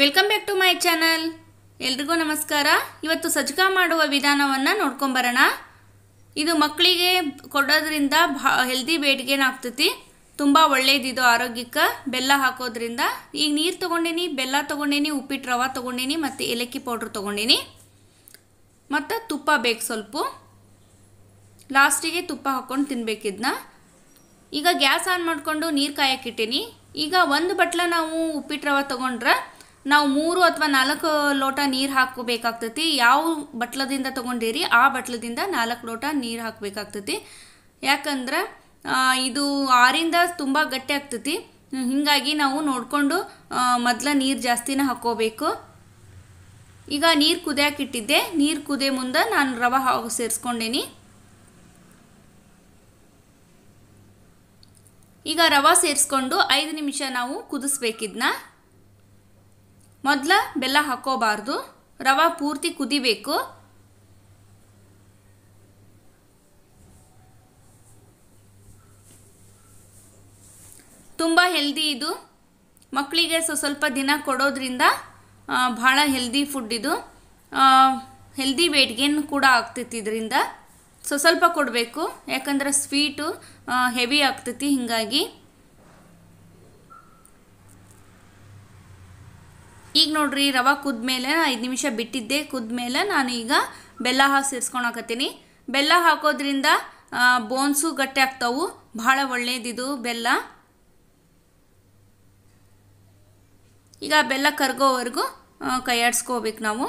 welcome back to my channel ಎಲ್ರಿಗೂ ನಮಸ್ಕಾರ ಇವತ್ತು ಸಜ್ಜಕ ಮಾಡುವ ವಿಧಾನವನ್ನು ನೋಡ್ಕೊಂಬರೋಣ ಇದು ಮಕ್ಕಳಿಗೆ ಕೊಡೋದ್ರಿಂದ ಭಾ ಹೆಲ್ದಿ ಬೇಡಿಗೆನ ಆಗ್ತೈತಿ ತುಂಬ ಒಳ್ಳೇದಿದು ಆರೋಗ್ಯಕ್ಕೆ ಬೆಲ್ಲ ಹಾಕೋದ್ರಿಂದ ಈಗ ನೀರು ತೊಗೊಂಡೀನಿ ಬೆಲ್ಲ ತೊಗೊಂಡಿನಿ ಉಪ್ಪಿಟ್ಟು ರವಾ ತೊಗೊಂಡೀನಿ ಮತ್ತು ಏಲಕ್ಕಿ ಪೌಡ್ರ್ ತೊಗೊಂಡಿನಿ ಮತ್ತು ತುಪ್ಪ ಬೇಕು ಸ್ವಲ್ಪ ಲಾಸ್ಟಿಗೆ ತುಪ್ಪ ಹಾಕ್ಕೊಂಡು ತಿನ್ಬೇಕಿದ್ನ ಈಗ ಗ್ಯಾಸ್ ಆನ್ ಮಾಡಿಕೊಂಡು ನೀರು ಕಾಯಕ್ಕಿಟ್ಟೀನಿ ಈಗ ಒಂದು ಬಟ್ಲ ನಾವು ಉಪ್ಪಿಟ್ಟು ರವಾ ತೊಗೊಂಡ್ರೆ ನಾವು ಮೂರು ಅಥವಾ ನಾಲ್ಕು ಲೋಟ ನೀರು ಹಾಕಬೇಕಾಗ್ತತಿ ಯಾವ ಬಟ್ಲದಿಂದ ತೊಗೊಂಡಿರಿ ಆ ಬಟ್ಲದಿಂದ ನಾಲ್ಕು ಲೋಟ ನೀರು ಹಾಕಬೇಕಾಗ್ತತಿ ಯಾಕಂದ್ರೆ ಇದು ಆರಿಂದ ತುಂಬ ಗಟ್ಟಿ ಆಗ್ತತಿ ಹೀಗಾಗಿ ನಾವು ನೋಡಿಕೊಂಡು ಮೊದಲ ನೀರು ಜಾಸ್ತಿನ ಹಾಕೋಬೇಕು ಈಗ ನೀರು ಕುದಿಯಕ್ಕೆ ಇಟ್ಟಿದ್ದೆ ನೀರು ಕುದೇ ಮುಂದೆ ನಾನು ರವ ಹಾವು ಸೇರಿಸ್ಕೊಂಡೇನಿ ಈಗ ರವೆ ಸೇರಿಸ್ಕೊಂಡು ಐದು ನಿಮಿಷ ನಾವು ಕುದಿಸ್ಬೇಕಿದ್ನ ಮೊದಲ ಬೆಲ್ಲ ಹಾಕೋಬಾರ್ದು ರವೆ ಪೂರ್ತಿ ಕುದಿಬೇಕು ತುಂಬ ಹೆಲ್ದಿ ಇದು ಮಕ್ಕಳಿಗೆ ಸ್ವ ಸ್ವಲ್ಪ ದಿನ ಕೊಡೋದ್ರಿಂದ ಭಾಳ ಹೆಲ್ದಿ ಫುಡ್ ಇದು ಹೆಲ್ದಿ ವೆಯ್ಟ್ ಗೇನ್ ಕೂಡ ಆಗ್ತೈತಿ ಇದರಿಂದ ಸ್ವಸ್ವಲ್ಪ ಸ್ವಲ್ಪ ಕೊಡಬೇಕು ಯಾಕಂದ್ರೆ ಸ್ವೀಟು ಹೆವಿ ಆಗ್ತೈತಿ ಹೀಗಾಗಿ ಈಗ ನೋಡ್ರಿ ರವೆ ಕುದ್ಮೇಲೆ ಐದು ನಿಮಿಷ ಬಿಟ್ಟಿದ್ದೆ ಕುದ್ಮೇಲೆ ಈಗ ಬೆಲ್ಲ ಹಾಕಿ ಸೇರಿಸ್ಕೊಳಕತ್ತೀನಿ ಬೆಲ್ಲ ಹಾಕೋದ್ರಿಂದ ಬೋನ್ಸು ಗಟ್ಟಿ ಆಗ್ತಾವು ಭಾಳ ಒಳ್ಳೆಯದಿದು ಬೆಲ್ಲ ಈಗ ಬೆಲ್ಲ ಕರ್ಗೋವರೆಗೂ ಕೈಯಾಡಿಸ್ಕೋಬೇಕು ನಾವು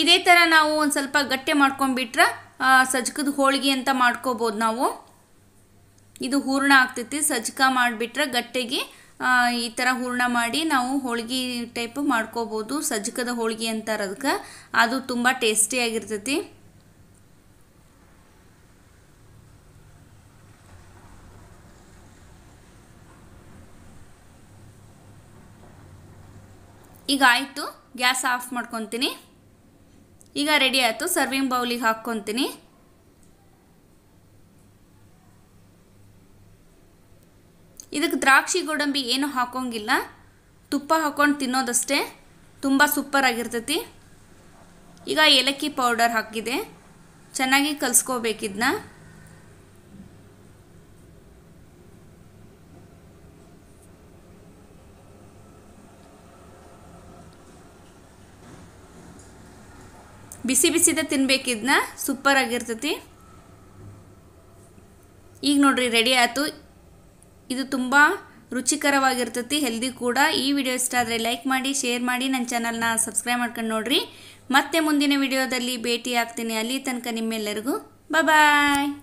ಇದೇ ಥರ ನಾವು ಒಂದು ಸ್ವಲ್ಪ ಗಟ್ಟಿ ಮಾಡ್ಕೊಂಡ್ಬಿಟ್ರೆ ಸಜ್ಕದ ಹೋಳಿಗೆ ಅಂತ ಮಾಡ್ಕೋಬೋದು ನಾವು ಇದು ಹೂರ್ಣ ಆಗ್ತೈತಿ ಸಜ್ಕ ಮಾಡಿಬಿಟ್ರೆ ಗಟ್ಟಿಗೆ ಈ ಥರ ಹೂರ್ಣ ಮಾಡಿ ನಾವು ಹೋಳಿಗೆ ಟೈಪ್ ಮಾಡ್ಕೋಬೋದು ಸಜ್ಕದ ಹೋಳಿಗೆ ಅಂತಾರೆ ಅದಕ್ಕೆ ಅದು ತುಂಬ ಆಗಿರ್ತೈತಿ ಈಗ ಆಯಿತು ಗ್ಯಾಸ್ ಆಫ್ ಮಾಡ್ಕೊತೀನಿ ಈಗ ರೆಡಿ ಆಯಿತು ಸರ್ವಿಂಗ್ ಬೌಲಿಗೆ ಹಾಕ್ಕೊತೀನಿ ಇದಕ್ಕೆ ದ್ರಾಕ್ಷಿ ಗೋಡಂಬಿ ಏನು ಹಾಕೋಂಗಿಲ್ಲ ತುಪ್ಪ ಹಾಕೊಂಡು ತಿನ್ನೋದಷ್ಟೇ ತುಂಬ ಸೂಪರ್ ಆಗಿರ್ತೈತಿ ಈಗ ಏಲಕ್ಕಿ ಪೌಡರ್ ಹಾಕಿದೆ ಚೆನ್ನಾಗಿ ಕಲಿಸ್ಕೋಬೇಕಿದ್ನ ಬಿಸಿ ಬಿಸಿದ ತಿನ್ಬೇಕಿದ್ನ ಸೂಪರ್ ಆಗಿರ್ತೈತಿ ಈಗ ನೋಡ್ರಿ ರೆಡಿ ಆಯಿತು ಇದು ತುಂಬ ರುಚಿಕರವಾಗಿರ್ತೈತಿ ಹೆಲ್ದಿ ಕೂಡ ಈ ವಿಡಿಯೋ ಇಷ್ಟ ಆದರೆ ಲೈಕ್ ಮಾಡಿ ಶೇರ್ ಮಾಡಿ ನನ್ನ ಚಾನಲ್ನ ಸಬ್ಸ್ಕ್ರೈಬ್ ಮಾಡ್ಕೊಂಡು ನೋಡಿರಿ ಮತ್ತೆ ಮುಂದಿನ ವಿಡಿಯೋದಲ್ಲಿ ಭೇಟಿ ಆಗ್ತೀನಿ ಅಲ್ಲಿ ತನಕ ನಿಮ್ಮೆಲ್ಲರಿಗೂ ಬಾಯ್